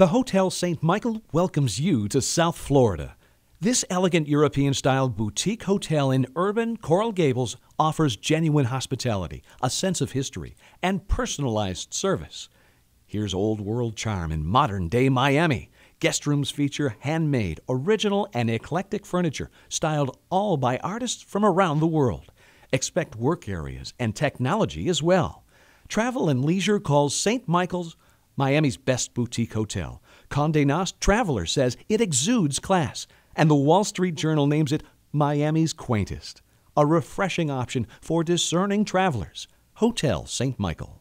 The Hotel St. Michael welcomes you to South Florida. This elegant European style boutique hotel in urban Coral Gables offers genuine hospitality, a sense of history, and personalized service. Here's old world charm in modern day Miami. Guest rooms feature handmade, original, and eclectic furniture, styled all by artists from around the world. Expect work areas and technology as well. Travel and Leisure calls St. Michael's Miami's best boutique hotel. Condé Nast Traveler says it exudes class, and the Wall Street Journal names it Miami's quaintest, a refreshing option for discerning travelers. Hotel St. Michael.